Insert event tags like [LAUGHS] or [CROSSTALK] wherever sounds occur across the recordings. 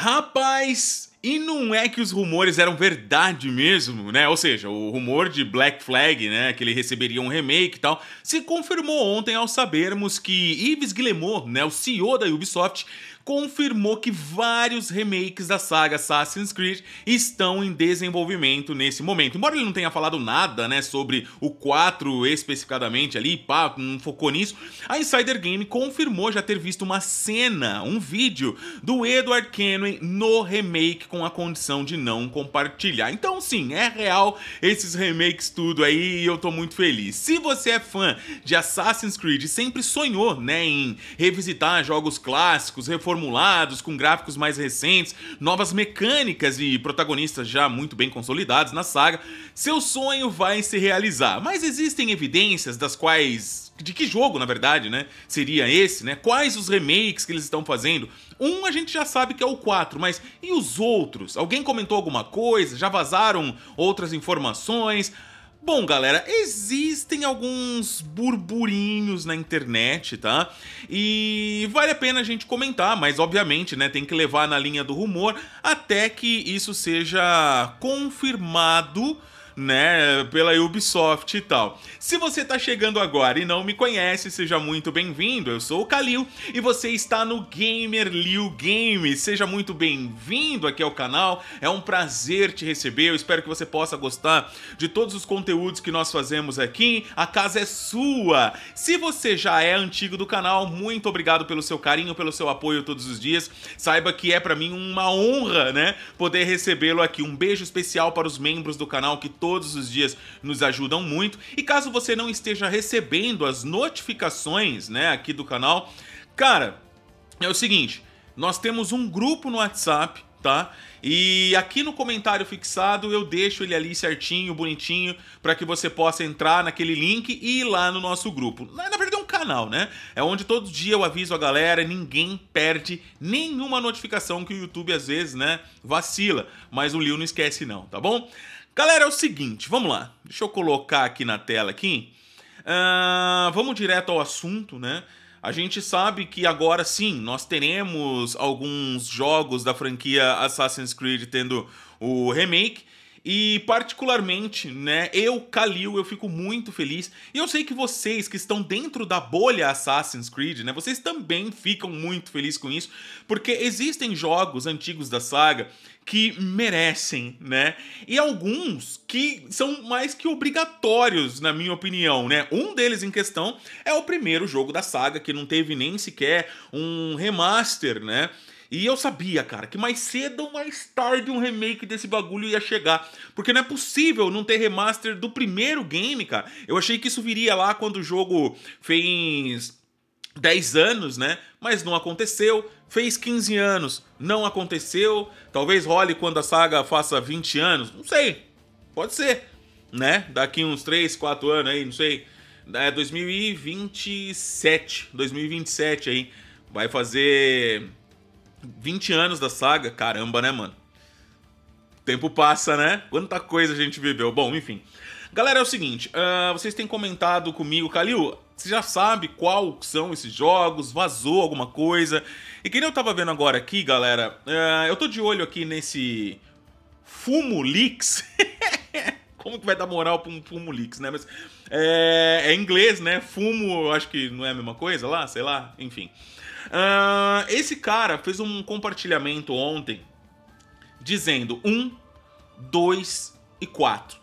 Rapaz, e não é que os rumores eram verdade mesmo, né? Ou seja, o rumor de Black Flag, né, que ele receberia um remake e tal, se confirmou ontem ao sabermos que Yves Guillemot, né, o CEO da Ubisoft, confirmou que vários remakes da saga Assassin's Creed estão em desenvolvimento nesse momento. Embora ele não tenha falado nada, né, sobre o 4 especificadamente ali, pá, não focou nisso, a Insider Game confirmou já ter visto uma cena, um vídeo do Edward Kenway no remake com a condição de não compartilhar. Então sim, é real esses remakes tudo aí e eu tô muito feliz. Se você é fã de Assassin's Creed e sempre sonhou, né, em revisitar jogos clássicos, reformar reformulados, com gráficos mais recentes, novas mecânicas e protagonistas já muito bem consolidados na saga, seu sonho vai se realizar. Mas existem evidências das quais de que jogo, na verdade, né? Seria esse, né? Quais os remakes que eles estão fazendo? Um a gente já sabe que é o 4, mas e os outros? Alguém comentou alguma coisa? Já vazaram outras informações? Bom, galera, existem alguns burburinhos na internet, tá? E vale a pena a gente comentar, mas obviamente, né, tem que levar na linha do rumor até que isso seja confirmado né, pela Ubisoft e tal. Se você está chegando agora e não me conhece, seja muito bem-vindo. Eu sou o Kalil e você está no Gamer Liu Game. Seja muito bem-vindo aqui ao canal. É um prazer te receber. Eu espero que você possa gostar de todos os conteúdos que nós fazemos aqui. A casa é sua. Se você já é antigo do canal, muito obrigado pelo seu carinho, pelo seu apoio todos os dias. Saiba que é para mim uma honra, né, poder recebê-lo aqui. Um beijo especial para os membros do canal que todos todos os dias nos ajudam muito. E caso você não esteja recebendo as notificações, né, aqui do canal, cara, é o seguinte, nós temos um grupo no WhatsApp tá? E aqui no comentário fixado eu deixo ele ali certinho, bonitinho, para que você possa entrar naquele link e ir lá no nosso grupo. Na verdade é um canal, né? É onde todo dia eu aviso a galera, ninguém perde nenhuma notificação que o YouTube às vezes, né, vacila, mas o Lil não esquece não, tá bom? Galera, é o seguinte, vamos lá. Deixa eu colocar aqui na tela aqui. Uh, vamos direto ao assunto, né? A gente sabe que agora sim nós teremos alguns jogos da franquia Assassin's Creed tendo o remake e particularmente, né, eu, Kalil, eu fico muito feliz. E eu sei que vocês que estão dentro da bolha Assassin's Creed, né, vocês também ficam muito felizes com isso, porque existem jogos antigos da saga que merecem, né? E alguns que são mais que obrigatórios, na minha opinião, né? Um deles em questão é o primeiro jogo da saga que não teve nem sequer um remaster, né? E eu sabia, cara, que mais cedo ou mais tarde um remake desse bagulho ia chegar. Porque não é possível não ter remaster do primeiro game, cara. Eu achei que isso viria lá quando o jogo fez 10 anos, né? Mas não aconteceu. Fez 15 anos, não aconteceu. Talvez role quando a saga faça 20 anos, não sei. Pode ser, né? Daqui uns 3, 4 anos aí, não sei. É 2027, 2027 aí. Vai fazer 20 anos da saga, caramba, né, mano? tempo passa, né? Quanta coisa a gente viveu. Bom, enfim. Galera, é o seguinte, uh, vocês têm comentado comigo, Calil, você já sabe qual são esses jogos, vazou alguma coisa. E quem eu tava vendo agora aqui, galera, uh, eu tô de olho aqui nesse Fumulix. [LAUGHS] Como que vai dar moral pra um Fumulix, né? Mas é, é inglês, né? Fumo, eu acho que não é a mesma coisa lá, sei lá, enfim. Uh, esse cara fez um compartilhamento ontem dizendo 1, 2 e 4.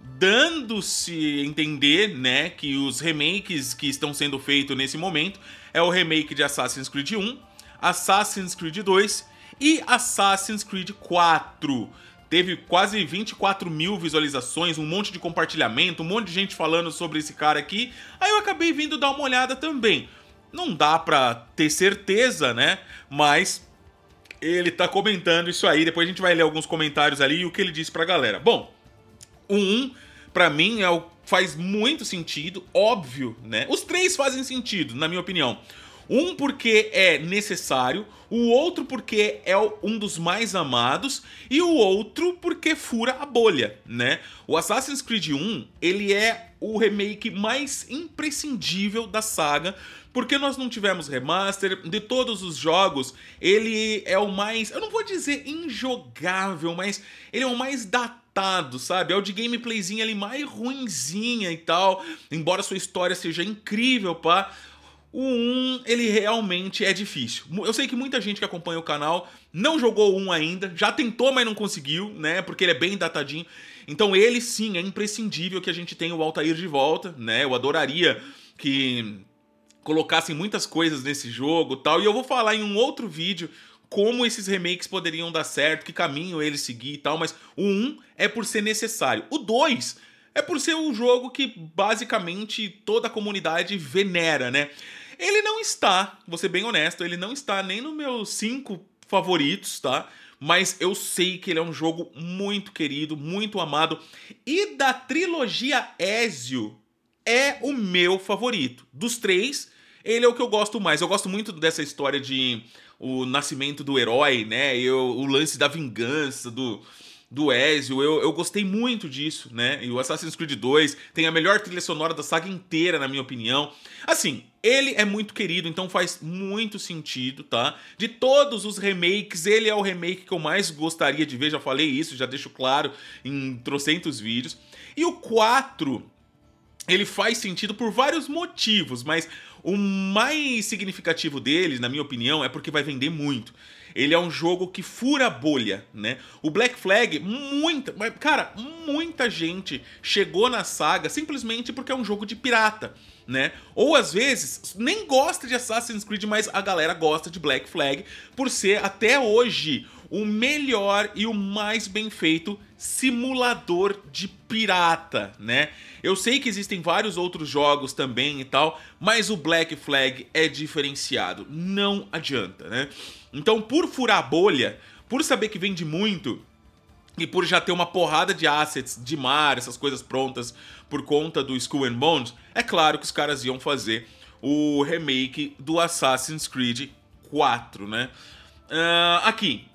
Dando-se entender, né, que os remakes que estão sendo feitos nesse momento é o remake de Assassin's Creed 1, Assassin's Creed 2 e Assassin's Creed 4 teve quase 24 mil visualizações, um monte de compartilhamento, um monte de gente falando sobre esse cara aqui. Aí eu acabei vindo dar uma olhada também. Não dá para ter certeza, né? Mas ele tá comentando isso aí. Depois a gente vai ler alguns comentários ali e o que ele disse pra galera. Bom, o 1, pra mim, é o, faz muito sentido, óbvio, né? Os três fazem sentido, na minha opinião. Um porque é necessário, o outro porque é um dos mais amados e o outro porque fura a bolha, né? O Assassin's Creed 1, ele é o remake mais imprescindível da saga, porque nós não tivemos remaster de todos os jogos, ele é o mais, eu não vou dizer injogável, mas ele é o mais datado sabe? É o de gameplayzinha ali mais ruinzinha e tal, embora sua história seja incrível, pá. O 1, ele realmente é difícil. Eu sei que muita gente que acompanha o canal não jogou o 1 ainda, já tentou, mas não conseguiu, né? Porque ele é bem datadinho. Então ele sim é imprescindível que a gente tenha o Altair de volta, né? Eu adoraria que colocassem muitas coisas nesse jogo, tal. E eu vou falar em um outro vídeo como esses remakes poderiam dar certo, que caminho eles seguir e tal, mas o 1 é por ser necessário. O 2 é por ser um jogo que basicamente toda a comunidade venera, né? Ele não está, vou ser bem honesto, ele não está nem nos meus cinco favoritos, tá? Mas eu sei que ele é um jogo muito querido, muito amado. E da trilogia Ezio, é o meu favorito. Dos três, ele é o que eu gosto mais. Eu gosto muito dessa história de o nascimento do herói, né? Eu, o lance da vingança, do, do Ezio. Eu, eu gostei muito disso, né? E o Assassin's Creed 2 tem a melhor trilha sonora da saga inteira, na minha opinião. Assim, ele é muito querido, então faz muito sentido, tá? De todos os remakes, ele é o remake que eu mais gostaria de ver. Já falei isso, já deixo claro em trocentos vídeos. E o 4, ele faz sentido por vários motivos, mas o mais significativo deles, na minha opinião, é porque vai vender muito. Ele é um jogo que fura a bolha, né? O Black Flag, muita, cara, muita gente chegou na saga simplesmente porque é um jogo de pirata, né? Ou às vezes nem gosta de Assassin's Creed, mas a galera gosta de Black Flag por ser até hoje o melhor e o mais bem feito simulador de pirata, né? Eu sei que existem vários outros jogos também e tal, mas o Black Flag é diferenciado, não adianta, né? Então, por furar a bolha, por saber que vende muito e por já ter uma porrada de assets de mar, essas coisas prontas por conta do Skull and Bones, é claro que os caras iam fazer o remake do Assassin's Creed 4, né? Uh, aqui,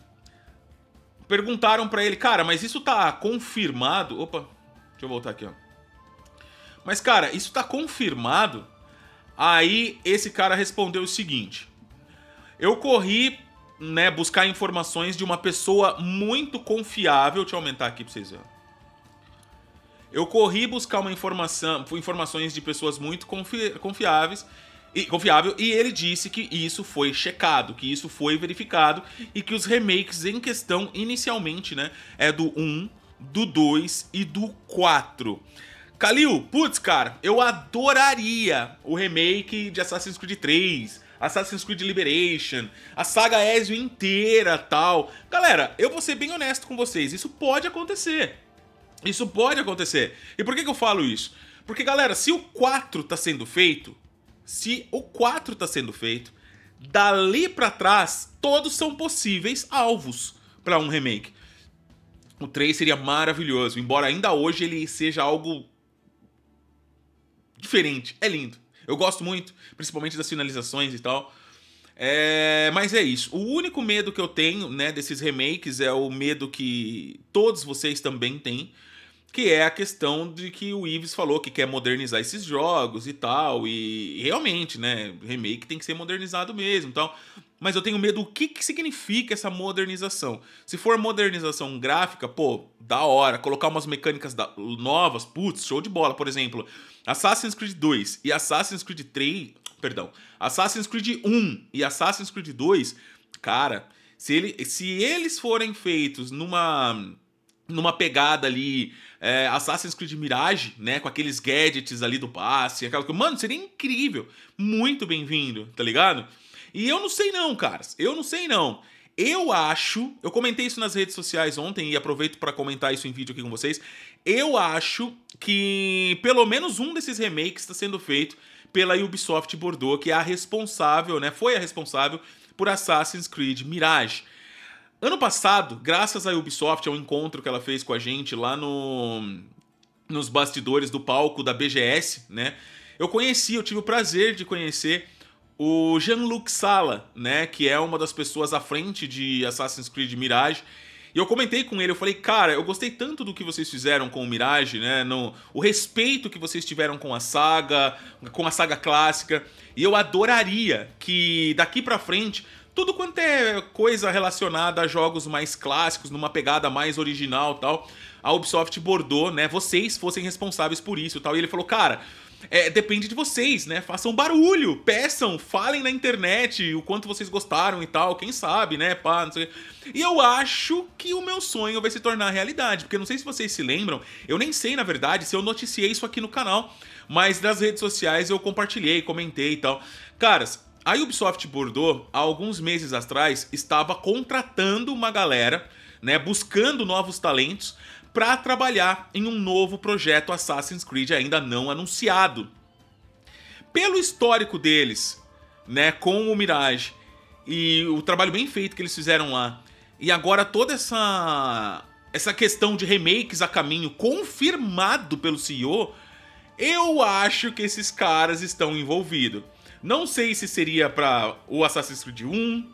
Perguntaram para ele, cara, mas isso tá confirmado? Opa, deixa eu voltar aqui, ó. Mas, cara, isso tá confirmado? Aí esse cara respondeu o seguinte: Eu corri, né, buscar informações de uma pessoa muito confiável. Deixa eu aumentar aqui pra vocês verem. Eu corri buscar uma informação, informações de pessoas muito confi confiáveis e, confiável, e ele disse que isso foi checado, que isso foi verificado e que os remakes em questão inicialmente, né, é do 1, do 2 e do 4. Kalil, putz, cara, eu adoraria o remake de Assassin's Creed 3, Assassin's Creed Liberation, a saga Ezio inteira, tal. Galera, eu vou ser bem honesto com vocês, isso pode acontecer. Isso pode acontecer. E por que, que eu falo isso? Porque, galera, se o 4 tá sendo feito, se o 4 está sendo feito, dali para trás, todos são possíveis alvos para um remake. O 3 seria maravilhoso, embora ainda hoje ele seja algo diferente. É lindo. Eu gosto muito, principalmente das finalizações e tal. É, mas é isso. O único medo que eu tenho, né, desses remakes é o medo que todos vocês também têm, que é a questão de que o Ives falou que quer modernizar esses jogos e tal, e, realmente, né, remake tem que ser modernizado mesmo, tal. Mas eu tenho medo o que, que significa essa modernização. Se for modernização gráfica, pô, da hora, colocar umas mecânicas da, novas, putz, show de bola, por exemplo, Assassin's Creed 2 e Assassin's Creed 3, perdão, Assassin's Creed 1 e Assassin's Creed 2, cara, se, ele, se eles forem feitos numa numa pegada ali é, Assassin's Creed Mirage, né, com aqueles gadgets ali do passe, aquela coisa. Mano, seria incrível. Muito bem-vindo, tá ligado? E eu não sei não, caras. Eu não sei não. Eu acho, eu comentei isso nas redes sociais ontem e aproveito para comentar isso em vídeo aqui com vocês. Eu acho que pelo menos um desses remakes está sendo feito pela Ubisoft Bordeaux, que é a responsável, né? Foi a responsável por Assassin's Creed Mirage. Ano passado, graças à Ubisoft, ao encontro que ela fez com a gente lá no, nos bastidores do palco da BGS, né? Eu conheci, eu tive o prazer de conhecer o Jean-Luc Sala, né? Que é uma das pessoas à frente de Assassin's Creed Mirage e eu comentei com ele, eu falei, cara, eu gostei tanto do que vocês fizeram com o Mirage, né? No, o respeito que vocês tiveram com a saga, com a saga clássica. E eu adoraria que daqui pra frente tudo quanto é coisa relacionada a jogos mais clássicos, numa pegada mais original tal, a Ubisoft bordou, né? Vocês fossem responsáveis por isso tal. E ele falou, cara, é, depende de vocês, né? Façam barulho, peçam, falem na internet o quanto vocês gostaram e tal, quem sabe, né? Pá, não sei E eu acho que o meu sonho vai se tornar realidade, porque não sei se vocês se lembram, eu nem sei, na verdade, se eu noticiei isso aqui no canal, mas nas redes sociais eu compartilhei, comentei e tal. Caras, a Ubisoft Bordeaux, há alguns meses atrás, estava contratando uma galera, né? Buscando novos talentos para trabalhar em um novo projeto Assassin's Creed ainda não anunciado. Pelo histórico deles, né, com o Mirage e o trabalho bem feito que eles fizeram lá, e agora toda essa essa questão de remakes a caminho confirmado pelo CEO, eu acho que esses caras estão envolvidos. Não sei se seria para o Assassin's Creed 1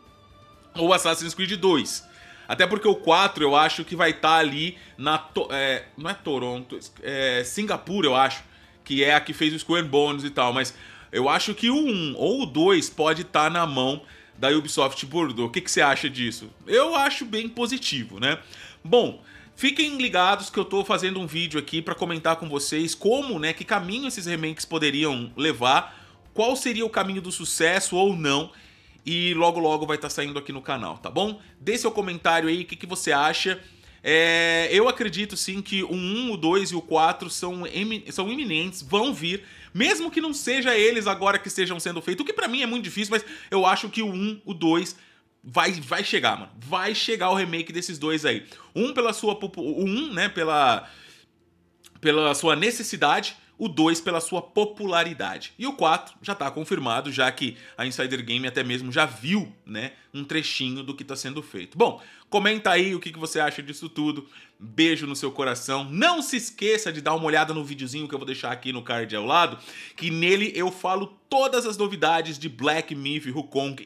ou Assassin's Creed 2, até porque o 4 eu acho que vai estar tá ali na. É, não é Toronto, é Singapura, eu acho. Que é a que fez o Square Bones e tal. Mas eu acho que o 1 ou o 2 pode estar tá na mão da Ubisoft Bordeaux. O que, que você acha disso? Eu acho bem positivo, né? Bom, Fiquem ligados que eu tô fazendo um vídeo aqui para comentar com vocês como, né, que caminho esses remakes poderiam levar, qual seria o caminho do sucesso ou não e logo logo vai estar tá saindo aqui no canal, tá bom? Deixe seu comentário aí, o que, que você acha. É, eu acredito sim que o 1, o 2 e o 4 são, são iminentes, vão vir, mesmo que não seja eles agora que estejam sendo feitos, o que para mim é muito difícil, mas eu acho que o 1, o 2 vai, vai chegar, mano. Vai chegar o remake desses dois aí. Um pela sua o um, né, pela pela sua necessidade o 2 pela sua popularidade. E o 4 já está confirmado, já que a Insider Game até mesmo já viu né, um trechinho do que está sendo feito. Bom, comenta aí o que, você acha disso tudo. Beijo no seu coração. Não se esqueça de dar uma olhada no videozinho que eu vou deixar aqui no card ao lado, que nele eu falo todas as novidades de Black Myth,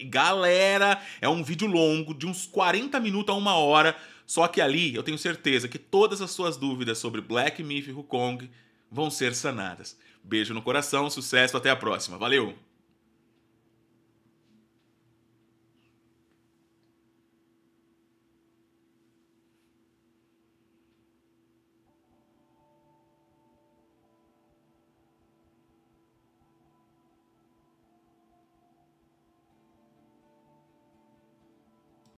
E Galera, é um vídeo longo, de uns 40 minutos a uma hora, só que ali eu tenho certeza que todas as suas dúvidas sobre Black Myth, Wukong vão ser sanadas. Beijo no coração, sucesso, até a próxima. Valeu!